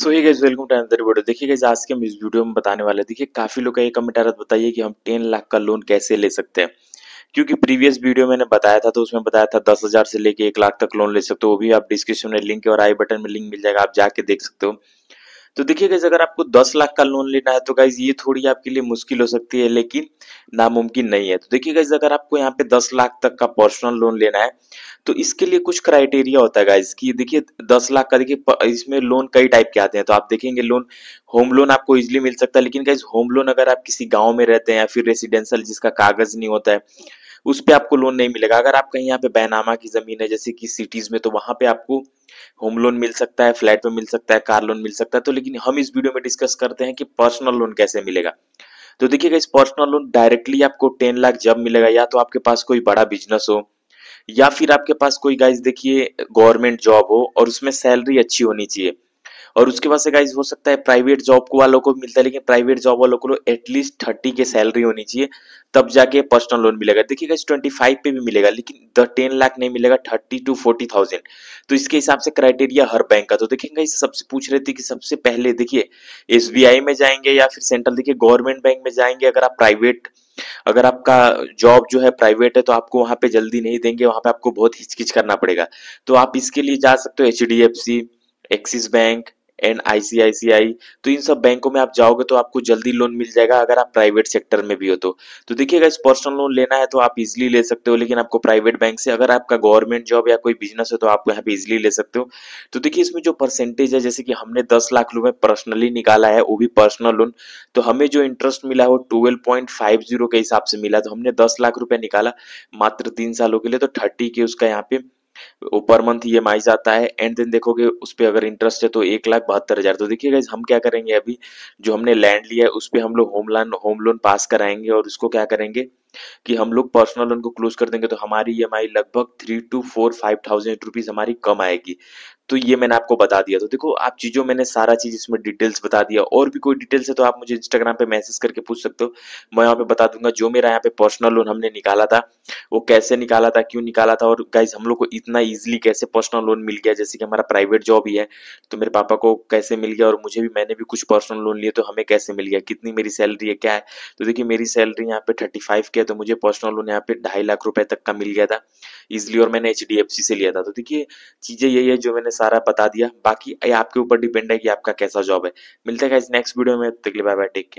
सो ये guys welcome to another video देखिए guys आज के हम इस वीडियो में बताने वाले देखिए काफ़ी लोग का ये कमेंट आ रहा बताइए कि हम टेन लाख का लोन कैसे ले सकते हैं क्योंकि प्रीवियस वीडियो मैंने बताया था तो उसमें बताया था दस हज़ार से लेके एक लाख तक लोन ले सकते हो वो भी आप डिस्क्रिप्शन में लिंक और आई बटन में लिंक मिल जाएगा आप जाके देख सकते हो तो देखिए गाइज अगर आपको दस लाख का लोन लेना है तो गाइज ये थोड़ी आपके लिए मुश्किल हो सकती है लेकिन नामुमकिन नहीं है तो देखिए गाइज अगर आपको यहाँ पे दस लाख तक का पर्सनल लोन लेना है तो इसके लिए कुछ क्राइटेरिया होता है गाइज की देखिए दस लाख का देखिए इसमें लोन कई टाइप के आते हैं तो आप देखेंगे लोन होम लोन आपको इजिली मिल सकता है लेकिन गाइज होम लोन अगर आप किसी गाँव में रहते हैं या फिर रेसिडेंशियल जिसका कागज नहीं होता है उस पर आपको लोन नहीं मिलेगा अगर आप कहीं यहाँ पे बैनामा की जमीन है जैसे कि सिटीज में तो वहां पे आपको होम लोन मिल सकता है फ्लैट पे मिल सकता है कार लोन मिल सकता है तो लेकिन हम इस वीडियो में डिस्कस करते हैं कि पर्सनल लोन कैसे मिलेगा तो देखिएगा इस पर्सनल लोन डायरेक्टली आपको टेन लाख जब मिलेगा या तो आपके पास कोई बड़ा बिजनेस हो या फिर आपके पास कोई गाइज देखिए गवर्नमेंट जॉब हो और उसमें सैलरी अच्छी होनी चाहिए और उसके बाद से गाइज हो सकता है प्राइवेट जॉब को वालों को मिलता है लेकिन प्राइवेट जॉब वालों को एटलीस्ट थर्टी के सैलरी होनी चाहिए तब जाके पर्सनल लोन मिलेगा देखिए गाइज ट्वेंटी फाइव पे भी मिलेगा लेकिन द टेन लाख नहीं मिलेगा थर्टी टू फोर्टी थाउजेंड तो इसके हिसाब से क्राइटेरिया हर बैंक का तो देखेंगे इस सबसे पूछ रहे थे कि सबसे पहले देखिए एस में जाएंगे या फिर सेंट्रल देखिए गवर्नमेंट बैंक में जाएंगे अगर आप प्राइवेट अगर आपका जॉब जो है प्राइवेट है तो आपको वहां पे जल्दी नहीं देंगे वहां पे आपको बहुत हिचकिच करना पड़ेगा तो आप इसके लिए जा सकते हो H D F C Axis bank and ICICI तो इन सब बैंकों में आप जाओगे तो आपको जल्दी लोन मिल जाएगा अगर आप प्राइवेट सेक्टर में भी हो तो, तो देखिएगा इस पर्सनल लोन लेना है तो आप इजिली ले सकते हो लेकिन आपको प्राइवेट बैंक से अगर आपका गवर्नमेंट जॉब या कोई बिजनेस है तो आप यहाँ पे इजिली ले सकते हो तो देखिए इसमें जो परसेंटेज है जैसे कि हमने दस लाख रुपए पर्सनली निकाला है वो भी पर्सनल लोन तो हमें जो इंटरेस्ट मिला वो ट्वेल्व पॉइंट फाइव जीरो के हिसाब से मिला तो हमने दस लाख रुपए निकाला मात्र तीन सालों के लिए तो थर्टी के उसका यहाँ पे वो पर मंथ ई एम आई जाता है एंड देन देखोगे उस पर अगर इंटरेस्ट है तो एक लाख बहत्तर हज़ार तो देखिए गाइज हम क्या करेंगे अभी जो हमने लैंड लिया है उस पर हम लोग home loan home loan pass कराएंगे और उसको क्या करेंगे कि हम लोग पर्सनल लोन को क्लोज कर देंगे तो हमारी ई e लगभग three two four five thousand rupees हमारी कम आएगी तो ये मैंने आपको बता दिया तो देखो आप चीज़ों मैंने सारा चीज़ इसमें डिटेल्स बता दिया और भी कोई डिटेल्स है तो आप मुझे इंस्टाग्राम पे मैसेज करके पूछ सकते हो मैं यहाँ पे बता दूंगा जो मेरा यहाँ पे पर्सनल लोन हमने निकाला था वो कैसे निकाला था क्यों निकाला था और गाइज हम लोग को इतना इजिली कैसे पर्सनल लोन मिल गया जैसे कि हमारा प्राइवेट जॉब ही है तो मेरे पापा को कैसे मिल गया और मुझे भी मैंने भी कुछ पर्सनल लोन लिया तो हमें कैसे मिल गया कितनी मेरी सैलरी है क्या है तो देखिये मेरी सैलरी यहाँ पे थर्टी फाइव के किया तो मुझे पर्सनल लोन यहाँ पे ढाई लाख रुपए तक का मिल गया था इजिली और मैंने एच से लिया था तो देखिए चीजें यही है जो मैंने सारा बता दिया बाकी आपके ऊपर डिपेंड है कि आपका कैसा जॉब है मिलते हैं नेक्स्ट वीडियो में तकलीफ बाय टेक केयर